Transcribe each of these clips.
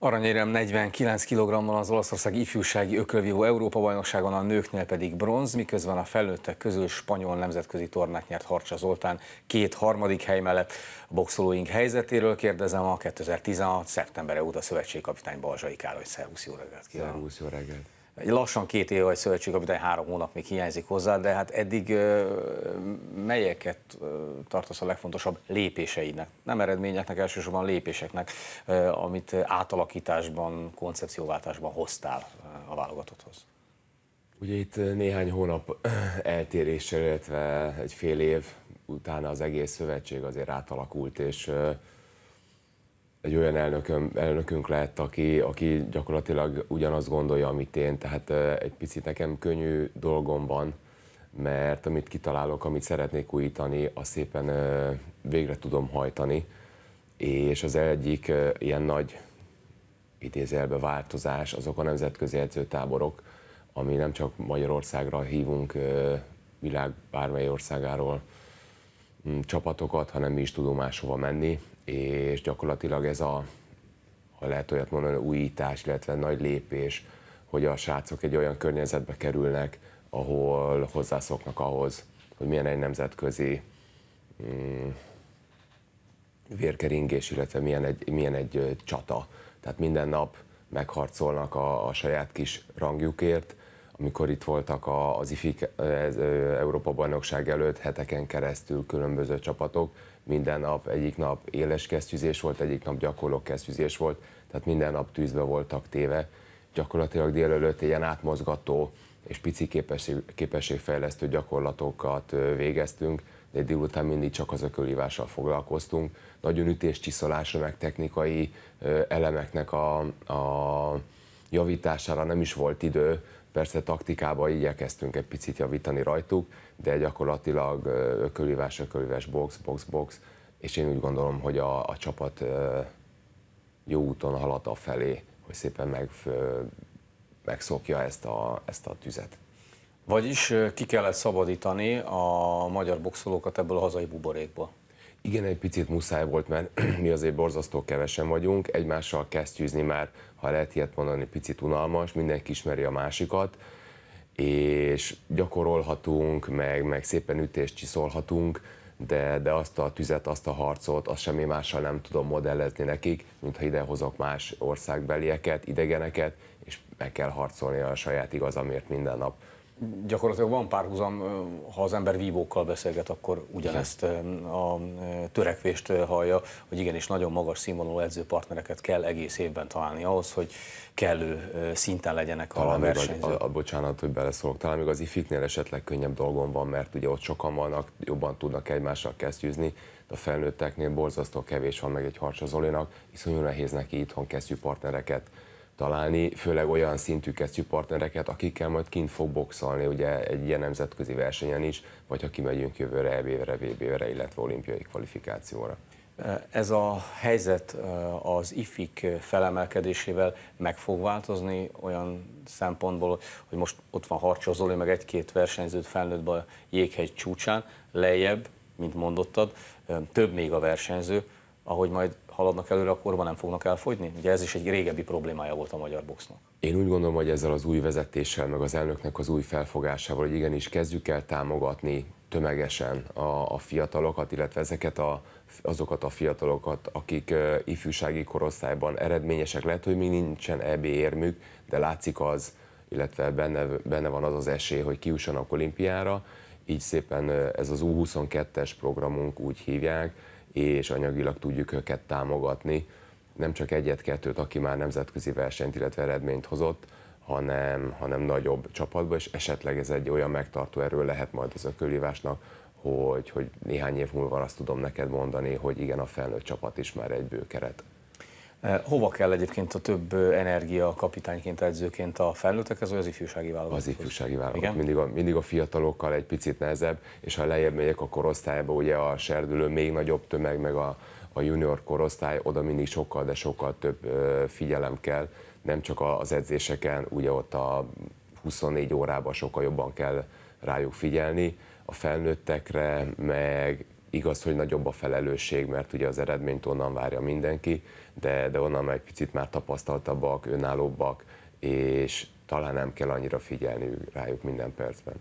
Aranyérem 49 kg az Olaszország ifjúsági ökölvívó Európa-bajnokságon, a nőknél pedig bronz, miközben a felnőttek közül spanyol nemzetközi tornát nyert Harcsa Zoltán két harmadik hely mellett. A boxolóink helyzetéről kérdezem a 2016. szeptembere óta szövetségkapitány Balzsai Károly. Szervusz, jó reggelt kívánok! Szervusz, jó reggelt! Lassan két év vagy szövetségkapitány, három hónap még hiányzik hozzá, de hát eddig melyeket tartasz a legfontosabb lépéseidnek? Nem eredményeknek, elsősorban lépéseknek, amit átalakításban, koncepcióváltásban hoztál a válogatotthoz. Ugye itt néhány hónap eltéréssel, illetve egy fél év utána az egész szövetség azért átalakult, és egy olyan elnököm, elnökünk lett, aki, aki gyakorlatilag ugyanazt gondolja, amit én, tehát egy picit nekem könnyű dolgom van, mert amit kitalálok, amit szeretnék újítani, azt szépen végre tudom hajtani, és az egyik ilyen nagy idézelbe változás azok a nemzetközi edzőtáborok, ami nem csak Magyarországra hívunk világ bármely országáról mm, csapatokat, hanem mi is tudunk máshova menni, és gyakorlatilag ez a, ha lehet olyat mondani, újítás, illetve nagy lépés, hogy a srácok egy olyan környezetbe kerülnek, ahol hozzászoknak ahhoz, hogy milyen egy nemzetközi mm, vérkeringés, illetve milyen egy, milyen egy ö, csata. Tehát minden nap megharcolnak a, a saját kis rangjukért, amikor itt voltak az IFI Európa-bajnokság előtt heteken keresztül különböző csapatok, minden nap, egyik nap éles kesztyűzés volt, egyik nap gyakorló kesztyűzés volt, tehát minden nap tűzbe voltak téve. Gyakorlatilag délelőtt ilyen átmozgató és pici képesség, képességfejlesztő gyakorlatokat végeztünk, de délután mindig csak az ökölívással foglalkoztunk. Nagyon ütés csiszolásra, meg technikai elemeknek a, a javítására nem is volt idő, Persze taktikába igyekeztünk egy picit javítani rajtuk, de gyakorlatilag ökölívás, ökölívás, box, box, box, és én úgy gondolom, hogy a, a csapat jó úton halad a felé, hogy szépen meg, megszokja ezt a, ezt a tüzet. Vagyis ki kellett szabadítani a magyar boxolókat ebből a hazai buborékból. Igen, egy picit muszáj volt, mert mi azért borzasztó kevesen vagyunk, egymással kesztyűzni már, ha lehet ilyet mondani, picit unalmas, mindenki ismeri a másikat, és gyakorolhatunk, meg, meg szépen ütést csiszolhatunk, de, de azt a tüzet, azt a harcot, azt semmi mással nem tudom modellezni nekik, mintha idehozok más országbelieket, idegeneket, és meg kell harcolni a saját igazamért minden nap gyakorlatilag van párhuzam, ha az ember vívókkal beszélget, akkor ugyanezt a törekvést hallja, hogy igenis nagyon magas színvonalú edzőpartnereket kell egész évben találni ahhoz, hogy kellő szinten legyenek talán a versenyzők. A, a, bocsánat, hogy beleszólok, talán még az ifiknél esetleg könnyebb dolgom van, mert ugye ott sokan vannak, jobban tudnak egymással kesztyűzni, de a felnőtteknél borzasztó kevés van meg egy Harcsa Zolinak, iszonyú nehéz neki itthon kesztyű partnereket találni, főleg olyan szintű partnereket, akikkel majd kint fog boxolni ugye egy ilyen nemzetközi versenyen is, vagy ha kimegyünk jövőre EB-re, VB-re, illetve olimpiai kvalifikációra. Ez a helyzet az ifik felemelkedésével meg fog változni olyan szempontból, hogy most ott van Harcsó Zoli, meg egy-két versenyzőt be a jéghegy csúcsán, lejjebb, mint mondottad, több még a versenyző, ahogy majd haladnak előre a korban, nem fognak elfogyni? Ugye ez is egy régebbi problémája volt a magyar boxnak. Én úgy gondolom, hogy ezzel az új vezetéssel, meg az elnöknek az új felfogásával, hogy igenis kezdjük el támogatni tömegesen a, a fiatalokat, illetve ezeket a, azokat a fiatalokat, akik uh, ifjúsági korosztályban eredményesek. Lehet, hogy még nincsen EB érmük, de látszik az, illetve benne, benne van az az esély, hogy kiussanak olimpiára. Így szépen uh, ez az U22-es programunk úgy hívják, és anyagilag tudjuk őket támogatni. Nem csak egyet-kettőt, aki már nemzetközi versenyt, illetve eredményt hozott, hanem, hanem nagyobb csapatba, és esetleg ez egy olyan megtartó erő lehet majd az ökölívásnak, hogy, hogy néhány év múlva azt tudom neked mondani, hogy igen, a felnőtt csapat is már egy bőkeret. Eh, hova kell egyébként a több eh, energia kapitányként, edzőként a felnőttekhez, vagy az ifjúsági válogatott? Az ifjúsági válogatott. Mindig a, mindig a fiatalokkal egy picit nehezebb, és ha lejjebb megyek a korosztályba, ugye a serdülő még nagyobb tömeg, meg a, a junior korosztály, oda mindig sokkal, de sokkal több eh, figyelem kell, nem csak az edzéseken, ugye ott a 24 órában sokkal jobban kell rájuk figyelni, a felnőttekre, meg igaz, hogy nagyobb a felelősség, mert ugye az eredményt onnan várja mindenki, de, de onnan már egy picit már tapasztaltabbak, önállóbbak, és talán nem kell annyira figyelni rájuk minden percben.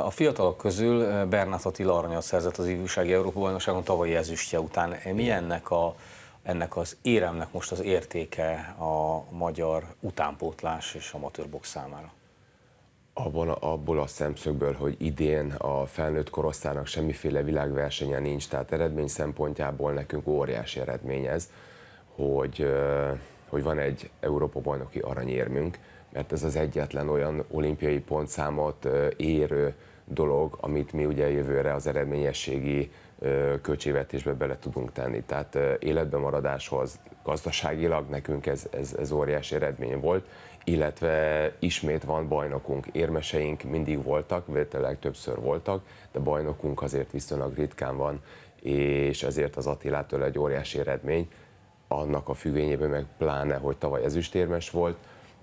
A fiatalok közül eh, Bernát Attila aranyat szerzett az Ifjúsági Európa Bajnokságon tavalyi ezüstje után. Eh, mi ennek, a, ennek az éremnek most az értéke a magyar utánpótlás és amatőrbox számára? abban, abból a szemszögből, hogy idén a felnőtt korosztálynak semmiféle világversenye nincs, tehát eredmény szempontjából nekünk óriási eredmény ez hogy, hogy van egy Európa-bajnoki aranyérmünk, mert ez az egyetlen olyan olimpiai pontszámot érő dolog, amit mi ugye jövőre az eredményességi költségvetésbe bele tudunk tenni. Tehát életbe maradáshoz gazdaságilag nekünk ez, ez, ez óriási eredmény volt, illetve ismét van bajnokunk. Érmeseink mindig voltak, vételek többször voltak, de bajnokunk azért viszonylag ritkán van, és ezért az Attilától egy óriási eredmény, annak a függvényében meg pláne, hogy tavaly ezüstérmes volt.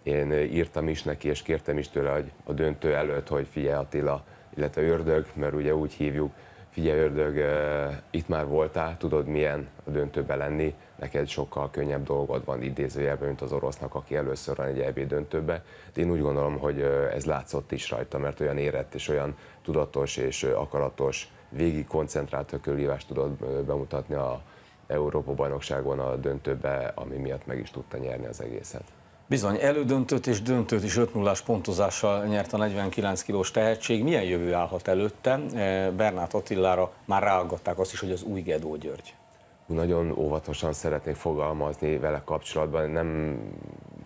Én írtam is neki, és kértem is tőle hogy a döntő előtt, hogy figyelj Attila, illetve ördög, mert ugye úgy hívjuk, figyelj ördög, eh, itt már voltál, tudod milyen a döntőbe lenni, neked sokkal könnyebb dolgod van idézőjelben, mint az orosznak, aki először van egy EB döntőbe. De én úgy gondolom, hogy eh, ez látszott is rajta, mert olyan érett és olyan tudatos és eh, akaratos, végig koncentrált tökölívást tudod bemutatni a Európa-bajnokságon a döntőbe, ami miatt meg is tudta nyerni az egészet. Bizony, elődöntőt és döntőt is 5 0 pontozással nyert a 49 kilós tehetség. Milyen jövő állhat előtte? E, Bernát Attilára már ráaggatták azt is, hogy az új Gedó György. Nagyon óvatosan szeretnék fogalmazni vele kapcsolatban. Nem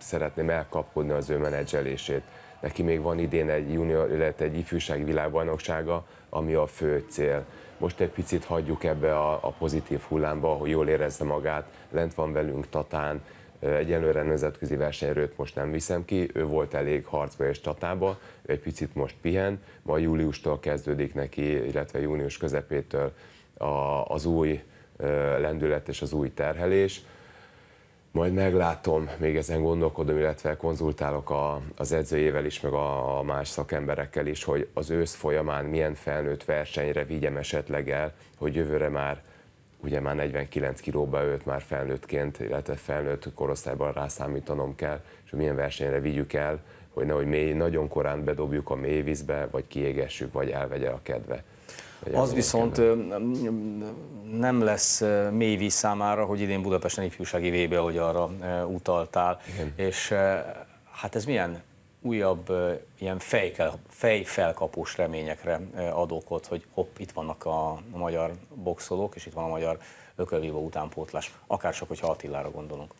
szeretném elkapkodni az ő menedzselését. Neki még van idén egy junior, illetve egy ifjúsági világbajnoksága, ami a fő cél. Most egy picit hagyjuk ebbe a, a pozitív hullámba, hogy jól érezze magát, lent van velünk Tatán, Egyelőre nemzetközi versenyerőt most nem viszem ki, ő volt elég harcba és csatába, ő egy picit most pihen, majd júliustól kezdődik neki, illetve június közepétől a, az új lendület és az új terhelés majd meglátom, még ezen gondolkodom, illetve konzultálok a, az edzőjével is, meg a, a más szakemberekkel is, hogy az ősz folyamán milyen felnőtt versenyre vigyem esetleg el, hogy jövőre már ugye már 49 kilóba őt már felnőttként, illetve felnőtt korosztályban rászámítanom kell, és hogy milyen versenyre vigyük el, hogy nehogy mély, nagyon korán bedobjuk a mély vízbe, vagy kiégessük, vagy elvegye a kedve. Az viszont nem lesz mély víz számára, hogy idén Budapesten ifjúsági vébe, ahogy arra utaltál. Igen. És hát ez milyen újabb ilyen fejkel, fejfelkapós reményekre ad okot, hogy hopp, itt vannak a magyar boxolók, és itt van a magyar ökölvívó utánpótlás, Akár csak, hogyha Attilára gondolunk.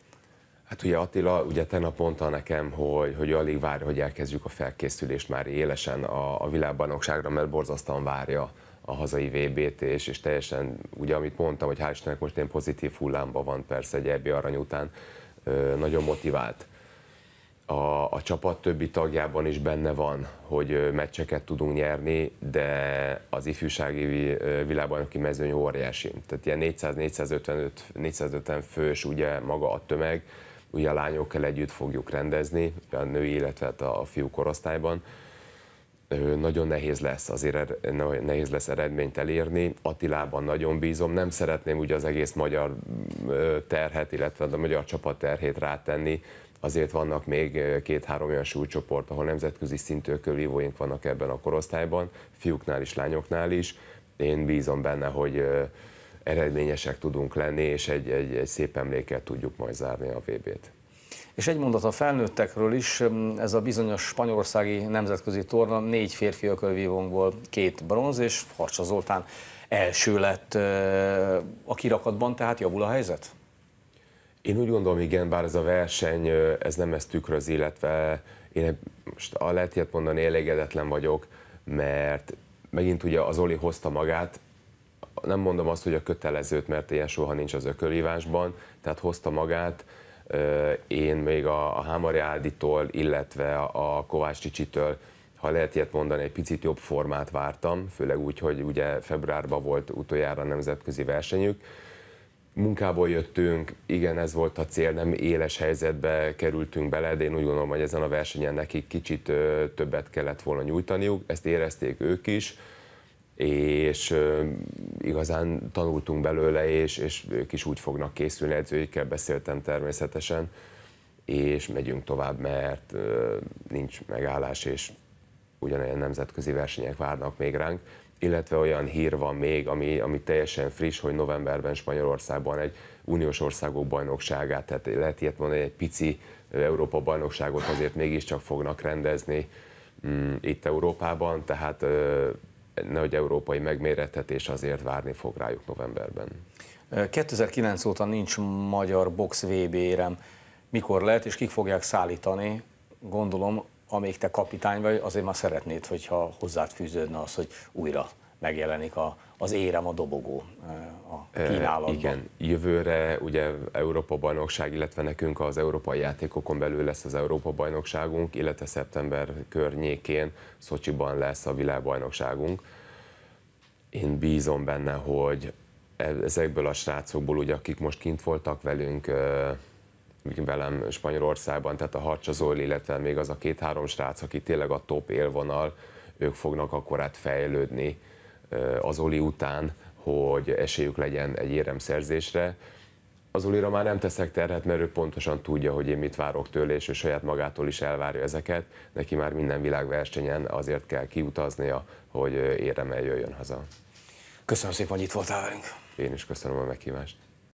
Hát ugye Attila ugye tegnap mondta nekem, hogy, hogy alig várja, hogy elkezdjük a felkészülést már élesen a, a világbajnokságra, mert borzasztóan várja a hazai VBT t és, és teljesen, ugye amit mondtam, hogy hál' Istennek most én pozitív hullámban van persze egy ebbi arany után, nagyon motivált. A, a csapat többi tagjában is benne van, hogy meccseket tudunk nyerni, de az ifjúsági világbajnoki mezőny óriási. Tehát ilyen 400-455 450 fős ugye maga a tömeg, ugye a lányokkal együtt fogjuk rendezni, a női, illetve hát a fiú korosztályban nagyon nehéz lesz, azért nehéz lesz eredményt elérni. Attilában nagyon bízom, nem szeretném ugye az egész magyar mm, terhet, illetve a magyar csapat terhét rátenni, azért vannak még két-három olyan súlycsoport, ahol nemzetközi szintű kölívóink vannak ebben a korosztályban, fiúknál is, lányoknál is. Én bízom benne, hogy eredményesek tudunk lenni, és egy, egy, egy szép emléket tudjuk majd zárni a VB-t. És egy mondat a felnőttekről is, mm, ez a bizonyos spanyolországi nemzetközi torna négy férfi ökölvívónkból két bronz, és Harcsa Zoltán első lett a kirakatban, tehát javul a helyzet? Én úgy gondolom, igen, bár ez a verseny, ez nem ezt tükröz, illetve én most a lehet mondani, elégedetlen vagyok, mert megint ugye az Oli hozta magát, nem mondom azt, hogy a kötelezőt, mert ilyen soha nincs az ökölívásban, tehát hozta magát, én még a, a Hámari Álditól, illetve a Kovács Csicsitől ha lehet ilyet mondani, egy picit jobb formát vártam, főleg úgy, hogy ugye februárban volt utoljára a nemzetközi versenyük. Munkából jöttünk, igen, ez volt a cél, nem éles helyzetbe kerültünk bele, de én úgy gondolom, hogy ezen a versenyen nekik kicsit többet kellett volna nyújtaniuk, ezt érezték ők is, és igazán tanultunk belőle, és, és ők is úgy fognak készülni, edzőikkel beszéltem természetesen, és megyünk tovább, mert nincs megállás, és ugyanolyan nemzetközi versenyek várnak még ránk, illetve olyan hír van még, ami, ami teljesen friss, hogy novemberben Spanyolországban egy uniós országok bajnokságát, tehát lehet ilyet mondani, egy pici Európa bajnokságot azért mégiscsak fognak rendezni mm, itt Európában, tehát ö, nagy európai és azért várni fog rájuk novemberben. 2009 óta nincs magyar box vb rem Mikor lehet, és kik fogják szállítani? Gondolom, amíg te kapitány vagy, azért már szeretnéd, hogyha hozzád fűződne az, hogy újra megjelenik a az érem a dobogó eh, a eh, kínálatban. E, igen, jövőre ugye Európa-bajnokság, illetve nekünk az európai játékokon belül lesz az Európa-bajnokságunk, illetve szeptember környékén Szocsiban lesz a világbajnokságunk. Én bízom benne, hogy e- ezekből a srácokból, ugye, akik most kint voltak velünk, eh, velem Spanyolországban, tehát a Harcsa Zoli, illetve még az a két-három srác, aki tényleg a top élvonal, ők fognak akkorát fejlődni, az Oli után, hogy esélyük legyen egy éremszerzésre. Az Olira már nem teszek terhet, mert ő pontosan tudja, hogy én mit várok tőle, és ő saját magától is elvárja ezeket. Neki már minden világversenyen azért kell kiutaznia, hogy éremmel jöjjön haza. Köszönöm szépen, hogy itt voltál velünk. Én is köszönöm a meghívást.